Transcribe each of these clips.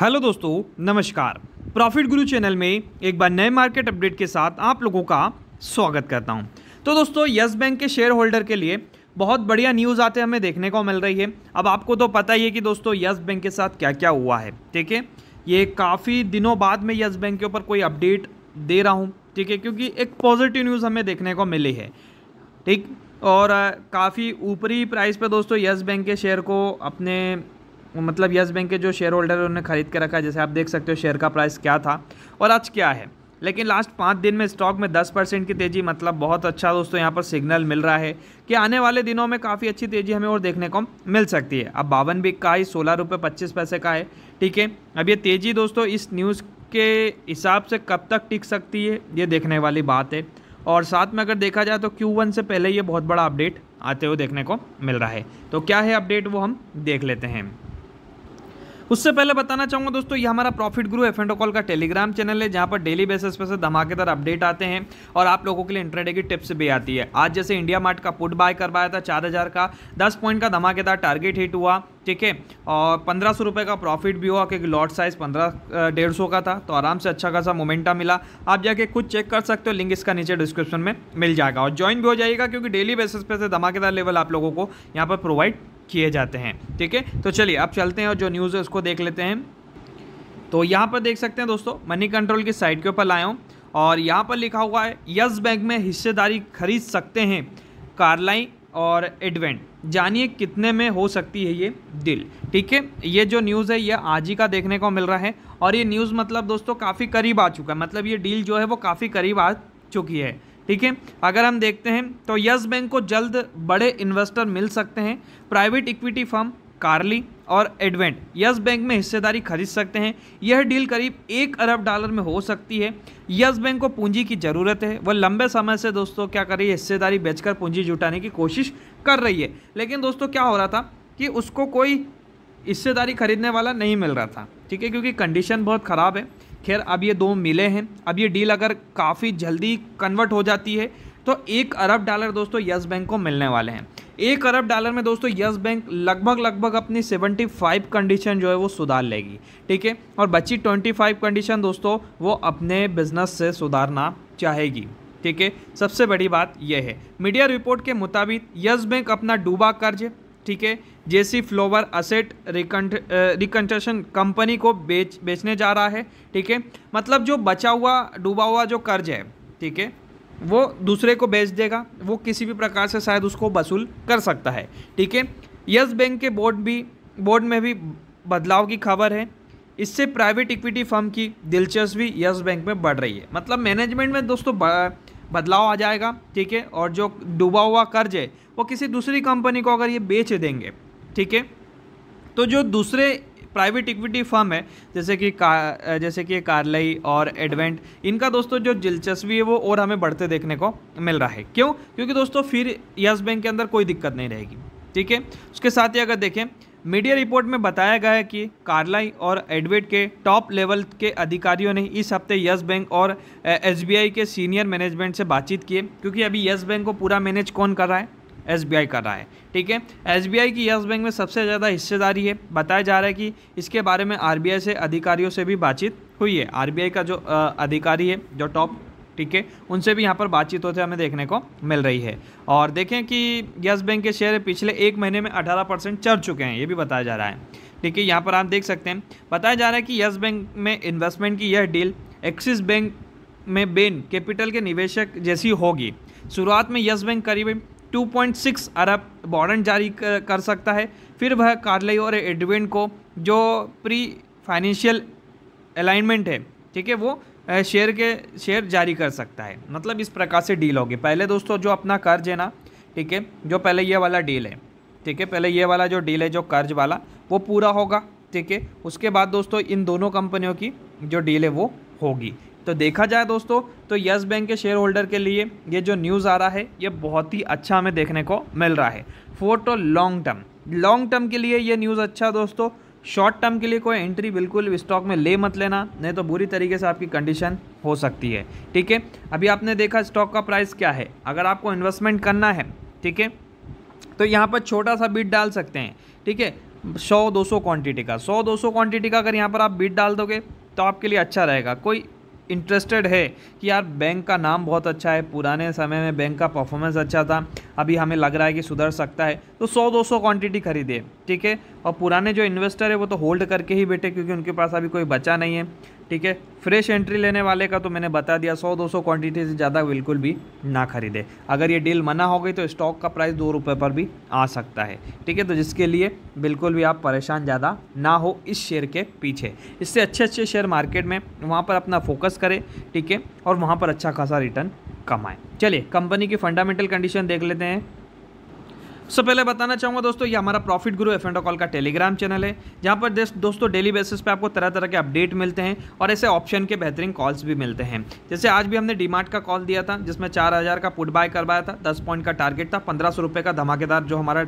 hello दोस्तों नमस्कार profit गुरु चैनल में एक बार नए मार्केट अपडेट के साथ आप लोगों का स्वागत करता हूं तो दोस्तों यस बैंक के शेयर होल्डर के लिए बहुत बढ़िया न्यूज़ आते हमें देखने को मिल रही है अब आपको तो पता ही है कि दोस्तों यस बैंक के साथ क्या क्या हुआ है ठीक है ये काफ़ी दिनों बाद में यस बैंक के ऊपर कोई अपडेट दे रहा हूँ ठीक है क्योंकि एक पॉजिटिव न्यूज़ हमें देखने को मिली है ठीक और काफ़ी ऊपरी प्राइस पर दोस्तों यस बैंक के शेयर को अपने मतलब यस बैंक के जो शेयर होल्डर उन्होंने खरीद के रखा है जैसे आप देख सकते हो शेयर का प्राइस क्या था और आज क्या है लेकिन लास्ट पाँच दिन में स्टॉक में दस परसेंट की तेज़ी मतलब बहुत अच्छा दोस्तों यहाँ पर सिग्नल मिल रहा है कि आने वाले दिनों में काफ़ी अच्छी तेज़ी हमें और देखने को मिल सकती है अब बावन बिक का ही सोलह रुपये पच्चीस पैसे का है ठीक है अब ये तेज़ी दोस्तों इस न्यूज़ के हिसाब से कब तक टिक सकती है ये देखने वाली बात है और साथ में अगर देखा जाए तो Q1 से पहले ये बहुत बड़ा अपडेट आते हुए देखने को मिल रहा है तो क्या है अपडेट वो हम देख लेते हैं उससे पहले बताना चाहूँगा दोस्तों ये हमारा प्रॉफिट गुरु एफ एंडोकॉल का टेलीग्राम चैनल है जहाँ पर डेली बेसिस पर से धमाकेदार अपडेट आते हैं और आप लोगों के लिए इंटरनेट की टिप्स भी आती है आज जैसे इंडिया मार्ट का पुट बाय करवाया था चार का दस पॉइंट का धमाकेदार टारगेट हिट हुआ ठीक है और पंद्रह सौ रुपये का प्रॉफिट भी हुआ क्योंकि लॉट साइज़ पंद्रह डेढ़ सौ का था तो आराम से अच्छा खासा मोमेंटा मिला आप जाके खुद चेक कर सकते हो लिंक इसका नीचे डिस्क्रिप्शन में मिल जाएगा और ज्वाइन भी हो जाएगा क्योंकि डेली बेसिस पे से धमाकेदार लेवल आप लोगों को यहाँ पर प्रोवाइड किए जाते हैं ठीक है तो चलिए अब चलते हैं और जो न्यूज़ है उसको देख लेते हैं तो यहाँ पर देख सकते हैं दोस्तों मनी कंट्रोल की साइट के ऊपर लाया हूँ और यहाँ पर लिखा हुआ है यस बैंक में हिस्सेदारी खरीद सकते हैं कारलाई और एडवेंट जानिए कितने में हो सकती है ये डील ठीक है ये जो न्यूज़ है ये आज ही का देखने को मिल रहा है और ये न्यूज़ मतलब दोस्तों काफ़ी करीब आ चुका है मतलब ये डील जो है वो काफ़ी करीब आ चुकी है ठीक है अगर हम देखते हैं तो यस बैंक को जल्द बड़े इन्वेस्टर मिल सकते हैं प्राइवेट इक्विटी फर्म कार्ली और एडवेंट यस बैंक में हिस्सेदारी खरीद सकते हैं यह डील करीब एक अरब डॉलर में हो सकती है यस बैंक को पूंजी की ज़रूरत है वह लंबे समय से दोस्तों क्या कर रही है हिस्सेदारी बेचकर पूंजी जुटाने की कोशिश कर रही है लेकिन दोस्तों क्या हो रहा था कि उसको कोई हिस्सेदारी खरीदने वाला नहीं मिल रहा था ठीक है क्योंकि कंडीशन बहुत ख़राब है खैर अब ये दो मिले हैं अब ये डील अगर काफ़ी जल्दी कन्वर्ट हो जाती है तो एक अरब डॉलर दोस्तों यस बैंक को मिलने वाले हैं एक अरब डॉलर में दोस्तों यस बैंक लगभग लगभग अपनी 75 कंडीशन जो है वो सुधार लेगी ठीक है और बची 25 कंडीशन दोस्तों वो अपने बिजनेस से सुधारना चाहेगी ठीक है सबसे बड़ी बात यह है मीडिया रिपोर्ट के मुताबिक यस बैंक अपना डूबा कर्ज ठीक है JC Flower asset reconstruction company को बेच बेचने जा रहा है ठीक है मतलब जो बचा हुआ डूबा हुआ जो कर्ज है ठीक है वो दूसरे को बेच देगा वो किसी भी प्रकार से शायद उसको वसूल कर सकता है ठीक है यस बैंक के बोर्ड भी बोर्ड में भी बदलाव की खबर है इससे प्राइवेट इक्विटी फर्म की दिलचस्पी यस बैंक में बढ़ रही है मतलब मैनेजमेंट में दोस्तों बदलाव आ जाएगा ठीक है और जो डूबा हुआ कर्ज है वो किसी दूसरी कंपनी को अगर ये बेच देंगे ठीक है तो जो दूसरे प्राइवेट इक्विटी फर्म है जैसे कि का जैसे कि कार्लई और एडवेंट इनका दोस्तों जो दिलचस्पी है वो और हमें बढ़ते देखने को मिल रहा है क्यों क्योंकि दोस्तों फिर यस बैंक के अंदर कोई दिक्कत नहीं रहेगी ठीक है उसके साथ ही अगर देखें मीडिया रिपोर्ट में बताया गया है कि कार्लाई और एडवेट के टॉप लेवल के अधिकारियों ने इस हफ्ते यस बैंक और एसबीआई के सीनियर मैनेजमेंट से बातचीत की क्योंकि अभी यस बैंक को पूरा मैनेज कौन कर रहा है एस कर रहा है ठीक है एस की यस बैंक में सबसे ज़्यादा हिस्सेदारी है बताया जा रहा है कि इसके बारे में आर से अधिकारियों से भी बातचीत हुई है आर का जो अधिकारी है जो टॉप ठीक है उनसे भी यहाँ पर बातचीत होते हमें देखने को मिल रही है और देखें कि यस बैंक के शेयर पिछले एक महीने में 18 परसेंट चढ़ चुके हैं ये भी बताया जा रहा है ठीक है यहाँ पर आप देख सकते हैं बताया जा रहा है कि यस बैंक में इन्वेस्टमेंट की यह डील एक्सिस बैंक में बेन कैपिटल के निवेशक जैसी होगी शुरुआत में यस बैंक करीब 2.6 अरब वारंट जारी कर सकता है फिर वह कार्लई और एडविन को जो प्री फाइनेंशियल अलाइनमेंट है ठीक है वो शेयर के शेयर जारी कर सकता है मतलब इस प्रकार से डील होगी पहले दोस्तों जो अपना कर्ज है ना ठीक है जो पहले ये वाला डील है ठीक है पहले ये वाला जो डील है जो कर्ज वाला वो पूरा होगा ठीक है उसके बाद दोस्तों इन दोनों कंपनियों की जो डील है वो होगी तो देखा जाए दोस्तों तो यस बैंक के शेयर होल्डर के लिए ये जो न्यूज़ आ रहा है ये बहुत ही अच्छा हमें देखने को मिल रहा है four two long term long term के लिए ये न्यूज़ अच्छा दोस्तों शॉर्ट टर्म के लिए कोई एंट्री बिल्कुल स्टॉक में ले मत लेना नहीं तो बुरी तरीके से आपकी कंडीशन हो सकती है ठीक है अभी आपने देखा स्टॉक का प्राइस क्या है अगर आपको इन्वेस्टमेंट करना है ठीक है तो यहाँ पर छोटा सा बीट डाल सकते हैं ठीक है सौ दो सौ क्वान्टिटी का सौ दो सौ क्वान्टिटी का अगर यहाँ पर आप बीट डाल दोगे तो आपके लिए अच्छा रहेगा कोई इंटरेस्टेड है कि यार बैंक का नाम बहुत अच्छा है पुराने समय में बैंक का परफॉर्मेंस अच्छा था अभी हमें लग रहा है कि सुधर सकता है तो 100-200 क्वांटिटी खरीदे ठीक है और पुराने जो इन्वेस्टर है वो तो होल्ड करके ही बैठे क्योंकि उनके पास अभी कोई बचा नहीं है ठीक है फ्रेश एंट्री लेने वाले का तो मैंने बता दिया 100-200 क्वांटिटी से ज़्यादा बिल्कुल भी ना खरीदे अगर ये डील मना हो गई तो स्टॉक का प्राइस दो रुपये पर भी आ सकता है ठीक है तो जिसके लिए बिल्कुल भी आप परेशान ज़्यादा ना हो इस शेयर के पीछे इससे अच्छे अच्छे शेयर मार्केट में वहाँ पर अपना फोकस करें ठीक है और वहाँ पर अच्छा खासा रिटर्न कमाएँ चलिए कंपनी की फंडामेंटल कंडीशन देख लेते हैं सबसे पहले बताना चाहूँगा दोस्तों ये हमारा Profit Guru F and call का टेलीग्राम चैनल है जहाँ पर दोस्तों डेली बेसिस पे आपको तरह तरह के अपडेट मिलते हैं और ऐसे ऑप्शन के बेहतरीन कॉल्स भी मिलते हैं जैसे आज भी हमने डीमार्ट का कॉल दिया था जिसमें चार हज़ार का पुट बाय करवाया था दस पॉइंट का टारगेट था पंद्रह सौ रुपये का धमाकेदार जो हमारा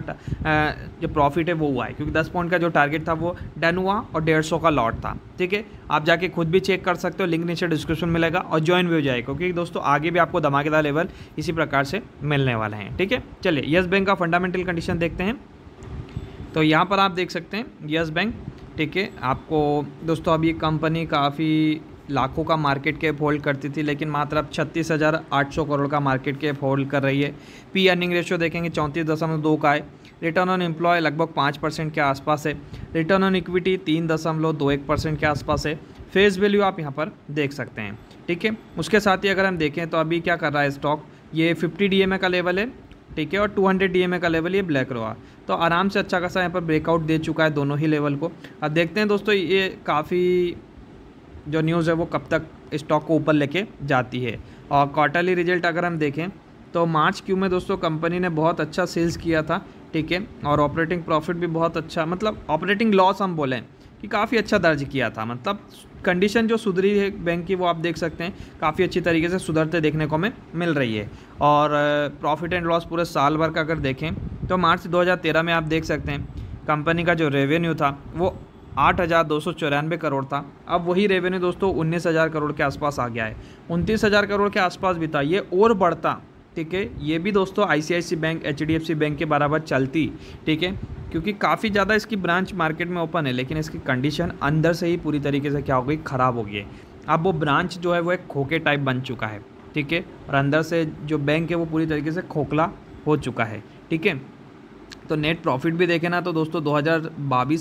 जो प्रॉफिट है वो हुआ है क्योंकि दस पॉइंट का जो टारगेट था वो डन हुआ और डेढ़ सौ का लॉट था ठीक है आप जाके खुद भी चेक कर सकते हो लिंक नीचे डिस्क्रिप्शन मिलेगा और ज्वाइन भी हो जाएगा क्योंकि दोस्तों आगे भी आपको धमाकेदार लेवल इसी प्रकार से मिलने वाले हैं ठीक है चलिए येस बैंक का फंडामेंटल कंडीशन देखते हैं तो यहाँ पर आप देख सकते हैं यस बैंक ठीक है आपको दोस्तों अभी कंपनी काफ़ी लाखों का मार्केट कैप होल्ड करती थी लेकिन मात्र अब छत्तीस हज़ार आठ सौ करोड़ का मार्केट कैप होल्ड कर रही है पी अर्निंग रेशियो देखेंगे चौंतीस दशमलव दो का है रिटर्न ऑन एम्प्लॉय लगभग पाँच परसेंट के आसपास है रिटर्न ऑन इक्विटी तीन दशमलव दो एक परसेंट के आसपास है फेस वैल्यू आप यहाँ पर देख सकते हैं ठीक है उसके साथ ही अगर हम देखें तो अभी क्या कर रहा है स्टॉक ये फिफ्टी डी का लेवल है ठीक है और 200 डीएमए का लेवल ये ब्लैक रोआ तो आराम से अच्छा खासा यहाँ पर ब्रेकआउट दे चुका है दोनों ही लेवल को अब देखते हैं दोस्तों ये काफ़ी जो न्यूज़ है वो कब तक स्टॉक को ऊपर लेके जाती है और क्वार्टरली रिजल्ट अगर हम देखें तो मार्च क्यू में दोस्तों कंपनी ने बहुत अच्छा सेल्स किया था ठीक है और ऑपरेटिंग प्रॉफिट भी बहुत अच्छा मतलब ऑपरेटिंग लॉस हम बोलें कि काफ़ी अच्छा दर्ज किया था मतलब कंडीशन जो सुधरी है बैंक की वो आप देख सकते हैं काफ़ी अच्छी तरीके से सुधरते देखने को हमें मिल रही है और प्रॉफिट एंड लॉस पूरे साल भर का अगर देखें तो मार्च 2013 में आप देख सकते हैं कंपनी का जो रेवेन्यू था वो आठ हज़ार दो सौ चौरानवे करोड़ था अब वही रेवेन्यू दोस्तों उन्नीस हज़ार करोड़ के आसपास आ गया है उनतीस हज़ार करोड़ के आसपास भी था ये और बढ़ता ठीक है ये भी दोस्तों आईसीआईसी बैंक एचडीएफसी बैंक के बराबर चलती ठीक है क्योंकि काफ़ी ज़्यादा इसकी ब्रांच मार्केट में ओपन है लेकिन इसकी कंडीशन अंदर से ही पूरी तरीके से क्या हो गई ख़राब हो गई है अब वो ब्रांच जो है वो एक खोखे टाइप बन चुका है ठीक है और अंदर से जो बैंक है वो पूरी तरीके से खोखला हो चुका है ठीक है तो नेट प्रॉफिट भी देखें ना तो दोस्तों दो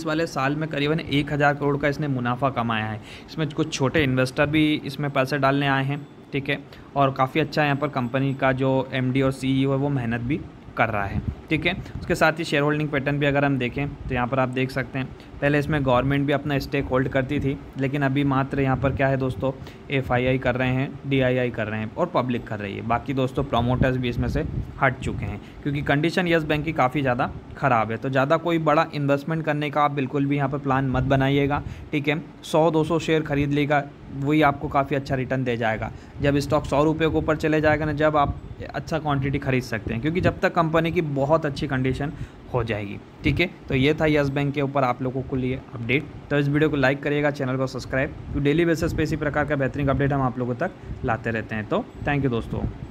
वाले साल में करीबन एक हज़ार करोड़ का इसने मुनाफा कमाया है इसमें कुछ छोटे इन्वेस्टर भी इसमें पैसे डालने आए हैं ठीक है और काफ़ी अच्छा यहाँ पर कंपनी का जो एमडी और सीईओ e है वो मेहनत भी कर रहा है ठीक है उसके साथ ही शेयर होल्डिंग पैटर्न भी अगर हम देखें तो यहाँ पर आप देख सकते हैं पहले इसमें गवर्नमेंट भी अपना स्टेक होल्ड करती थी लेकिन अभी मात्र यहाँ पर क्या है दोस्तों एफ कर रहे हैं डी कर रहे हैं और पब्लिक कर रही है बाकी दोस्तों प्रोमोटर्स भी इसमें से हट चुके हैं क्योंकि कंडीशन येस बैंक की काफ़ी ज़्यादा ख़राब है तो ज़्यादा कोई बड़ा इन्वेस्टमेंट करने का आप बिल्कुल भी यहाँ पर प्लान मत बनाइएगा ठीक है सौ दो शेयर खरीद लेगा वही आपको काफ़ी अच्छा रिटर्न दे जाएगा जब स्टॉक सौ रुपये के ऊपर चले जाएगा ना जब आप अच्छा क्वान्टिटी खरीद सकते हैं क्योंकि जब तक कंपनी की बहुत बहुत अच्छी कंडीशन हो जाएगी ठीक है तो ये था यस बैंक के ऊपर आप लोगों को लिए अपडेट तो इस वीडियो को लाइक करिएगा चैनल को सब्सक्राइब तो डेली बेसिस पे इसी प्रकार का बेहतरीन अपडेट हम आप लोगों तक लाते रहते हैं तो थैंक यू दोस्तों